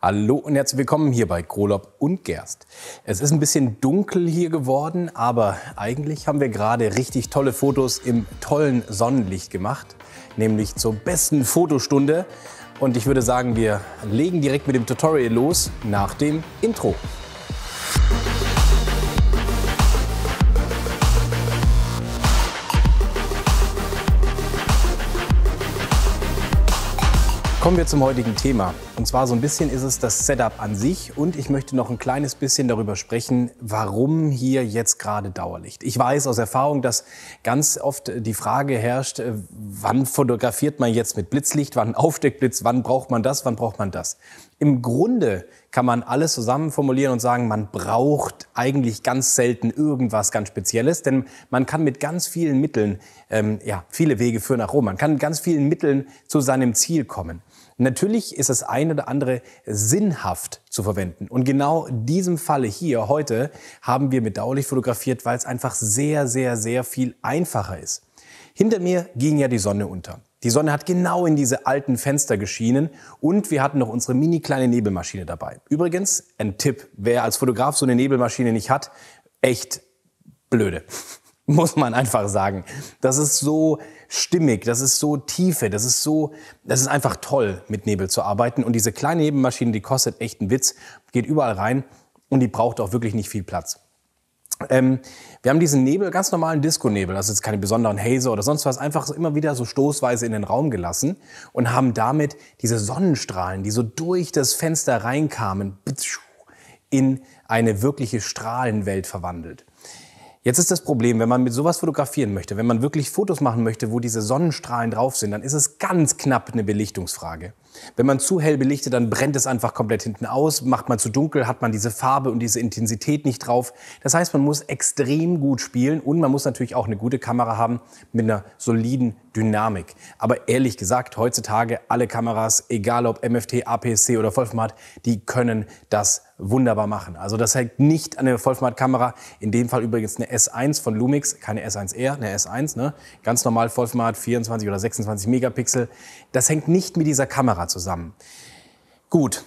Hallo und herzlich willkommen hier bei Krolop und Gerst. Es ist ein bisschen dunkel hier geworden, aber eigentlich haben wir gerade richtig tolle Fotos im tollen Sonnenlicht gemacht, nämlich zur besten Fotostunde. Und ich würde sagen, wir legen direkt mit dem Tutorial los nach dem Intro. Kommen wir zum heutigen Thema. Und zwar so ein bisschen ist es das Setup an sich und ich möchte noch ein kleines bisschen darüber sprechen, warum hier jetzt gerade Dauerlicht. Ich weiß aus Erfahrung, dass ganz oft die Frage herrscht, äh, wann fotografiert man jetzt mit Blitzlicht, wann Aufsteckblitz, wann braucht man das, wann braucht man das. Im Grunde kann man alles zusammen formulieren und sagen, man braucht eigentlich ganz selten irgendwas ganz Spezielles, denn man kann mit ganz vielen Mitteln, ähm, ja, viele Wege führen nach Rom, man kann mit ganz vielen Mitteln zu seinem Ziel kommen. Natürlich ist das eine oder andere sinnhaft zu verwenden. Und genau diesem Falle hier heute haben wir bedauerlich fotografiert, weil es einfach sehr, sehr, sehr viel einfacher ist. Hinter mir ging ja die Sonne unter. Die Sonne hat genau in diese alten Fenster geschienen und wir hatten noch unsere mini kleine Nebelmaschine dabei. Übrigens, ein Tipp, wer als Fotograf so eine Nebelmaschine nicht hat, echt blöde. Muss man einfach sagen. Das ist so stimmig, das ist so Tiefe, das ist so, das ist einfach toll, mit Nebel zu arbeiten. Und diese kleine Nebenmaschine, die kostet echt einen Witz, geht überall rein und die braucht auch wirklich nicht viel Platz. Ähm, wir haben diesen Nebel, ganz normalen Disco-Nebel, also jetzt keine besonderen Hazer oder sonst was, einfach immer wieder so stoßweise in den Raum gelassen und haben damit diese Sonnenstrahlen, die so durch das Fenster reinkamen, in eine wirkliche Strahlenwelt verwandelt. Jetzt ist das Problem, wenn man mit sowas fotografieren möchte, wenn man wirklich Fotos machen möchte, wo diese Sonnenstrahlen drauf sind, dann ist es ganz knapp eine Belichtungsfrage. Wenn man zu hell belichtet, dann brennt es einfach komplett hinten aus. Macht man zu dunkel, hat man diese Farbe und diese Intensität nicht drauf. Das heißt, man muss extrem gut spielen und man muss natürlich auch eine gute Kamera haben mit einer soliden Dynamik. Aber ehrlich gesagt, heutzutage alle Kameras, egal ob MFT, APS-C oder Vollformat, die können das wunderbar machen. Also das hängt nicht an der Vollformat-Kamera. in dem Fall übrigens eine S1 von Lumix, keine S1R, eine S1, ne? ganz normal Vollformat, 24 oder 26 Megapixel. Das hängt nicht mit dieser Kamera etc. zusammen. Gut,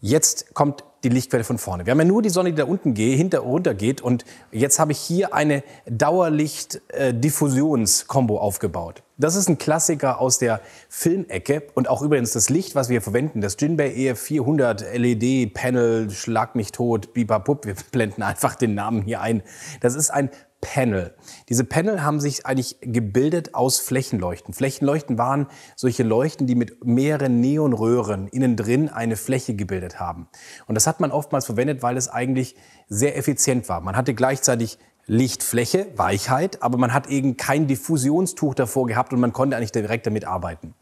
jetzt kommt die Lichtquelle von vorne. Wir haben ja nur die Sonne, die da unten geht, hinter runter geht und jetzt habe ich hier eine Dauerlicht-Diffusions-Kombo äh, aufgebaut. Das ist ein Klassiker aus der Filmecke und auch übrigens das Licht, was wir verwenden, das Jinbei EF400 LED Panel, schlag mich tot, bipapup, wir blenden einfach den Namen hier ein. Das ist ein Panel. Diese Panel haben sich eigentlich gebildet aus Flächenleuchten. Flächenleuchten waren solche Leuchten, die mit mehreren Neonröhren innen drin eine Fläche gebildet haben. Und das hat man oftmals verwendet, weil es eigentlich sehr effizient war. Man hatte gleichzeitig Lichtfläche, Weichheit, aber man hat eben kein Diffusionstuch davor gehabt und man konnte eigentlich direkt damit arbeiten.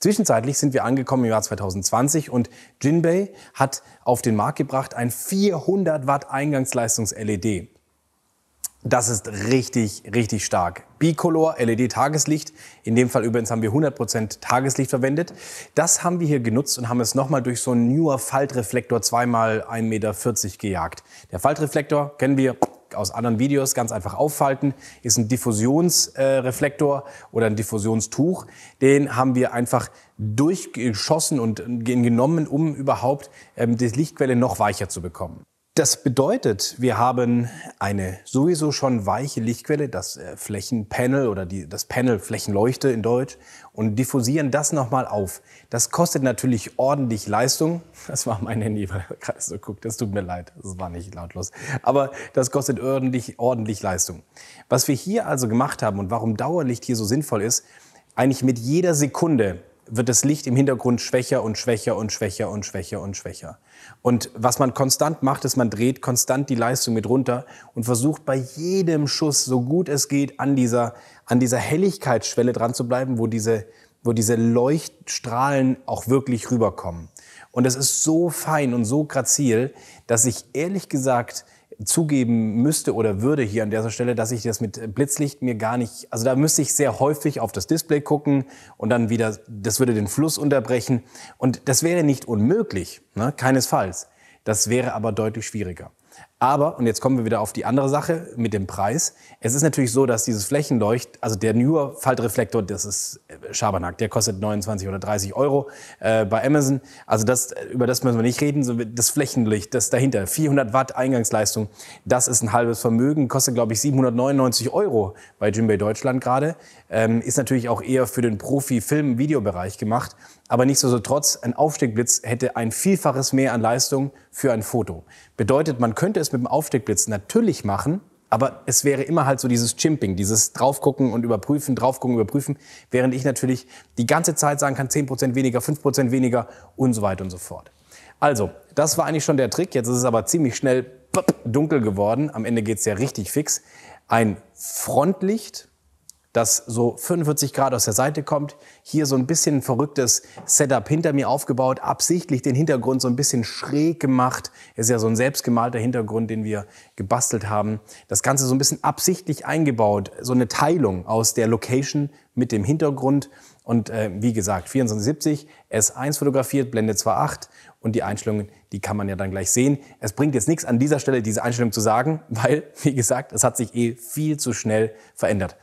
Zwischenzeitlich sind wir angekommen im Jahr 2020 und Jinbei hat auf den Markt gebracht ein 400 Watt Eingangsleistungs LED. Das ist richtig, richtig stark. Bicolor LED-Tageslicht. In dem Fall übrigens haben wir 100% Tageslicht verwendet. Das haben wir hier genutzt und haben es nochmal durch so einen Newer Faltreflektor zweimal 1,40 Meter gejagt. Der Faltreflektor kennen wir aus anderen Videos ganz einfach auffalten, ist ein Diffusionsreflektor äh, oder ein Diffusionstuch. Den haben wir einfach durchgeschossen und genommen, um überhaupt ähm, die Lichtquelle noch weicher zu bekommen. Das bedeutet, wir haben eine sowieso schon weiche Lichtquelle, das äh, Flächenpanel oder die, das Panel Flächenleuchte in Deutsch, und diffusieren das nochmal auf. Das kostet natürlich ordentlich Leistung. Das war mein Handy, weil ich gerade so guckt. Das tut mir leid, das war nicht lautlos. Aber das kostet ordentlich, ordentlich Leistung. Was wir hier also gemacht haben und warum Dauerlicht hier so sinnvoll ist, eigentlich mit jeder Sekunde wird das Licht im Hintergrund schwächer und schwächer und schwächer und schwächer und schwächer. Und was man konstant macht, ist, man dreht konstant die Leistung mit runter und versucht bei jedem Schuss, so gut es geht, an dieser, an dieser Helligkeitsschwelle dran zu bleiben, wo diese, wo diese Leuchtstrahlen auch wirklich rüberkommen. Und es ist so fein und so grazil, dass ich ehrlich gesagt zugeben müsste oder würde hier an dieser Stelle, dass ich das mit Blitzlicht mir gar nicht, also da müsste ich sehr häufig auf das Display gucken und dann wieder, das würde den Fluss unterbrechen. Und das wäre nicht unmöglich, ne? keinesfalls. Das wäre aber deutlich schwieriger. Aber, und jetzt kommen wir wieder auf die andere Sache mit dem Preis. Es ist natürlich so, dass dieses Flächenleucht, also der Newer Faltreflektor, das ist äh, Schabernack, der kostet 29 oder 30 Euro äh, bei Amazon. Also das, äh, über das müssen wir nicht reden. Das Flächenlicht, das dahinter, 400 Watt Eingangsleistung, das ist ein halbes Vermögen, kostet glaube ich 799 Euro bei Jimbei Deutschland gerade. Ähm, ist natürlich auch eher für den Profi-Film-Videobereich gemacht. Aber nichtsdestotrotz, ein Aufsteckblitz hätte ein Vielfaches mehr an Leistung für ein Foto. Bedeutet, man könnte es das mit dem Aufsteckblitz natürlich machen, aber es wäre immer halt so dieses Chimping, dieses draufgucken und überprüfen, draufgucken, überprüfen, während ich natürlich die ganze Zeit sagen kann, 10% weniger, 5% weniger und so weiter und so fort. Also, das war eigentlich schon der Trick. Jetzt ist es aber ziemlich schnell dunkel geworden. Am Ende geht es ja richtig fix. Ein Frontlicht das so 45 Grad aus der Seite kommt. Hier so ein bisschen ein verrücktes Setup hinter mir aufgebaut, absichtlich den Hintergrund so ein bisschen schräg gemacht. Ist ja so ein selbstgemalter Hintergrund, den wir gebastelt haben. Das Ganze so ein bisschen absichtlich eingebaut, so eine Teilung aus der Location mit dem Hintergrund. Und äh, wie gesagt, 2470, S1 fotografiert, Blende 2.8 und die Einstellungen, die kann man ja dann gleich sehen. Es bringt jetzt nichts an dieser Stelle, diese Einstellung zu sagen, weil, wie gesagt, es hat sich eh viel zu schnell verändert.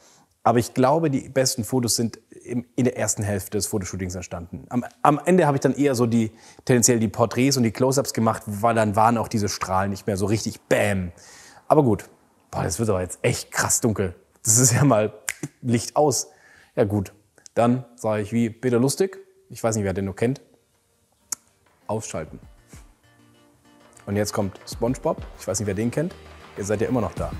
Aber ich glaube, die besten Fotos sind im, in der ersten Hälfte des Fotoshootings entstanden. Am, am Ende habe ich dann eher so die tendenziell die Porträts und die Close-ups gemacht, weil dann waren auch diese Strahlen nicht mehr so richtig Bäm. Aber gut, boah, das wird aber jetzt echt krass dunkel. Das ist ja mal Licht aus. Ja gut, dann sage ich wie Peter lustig. Ich weiß nicht, wer den noch kennt. Ausschalten. Und jetzt kommt SpongeBob. Ich weiß nicht, wer den kennt. Ihr seid ja immer noch da.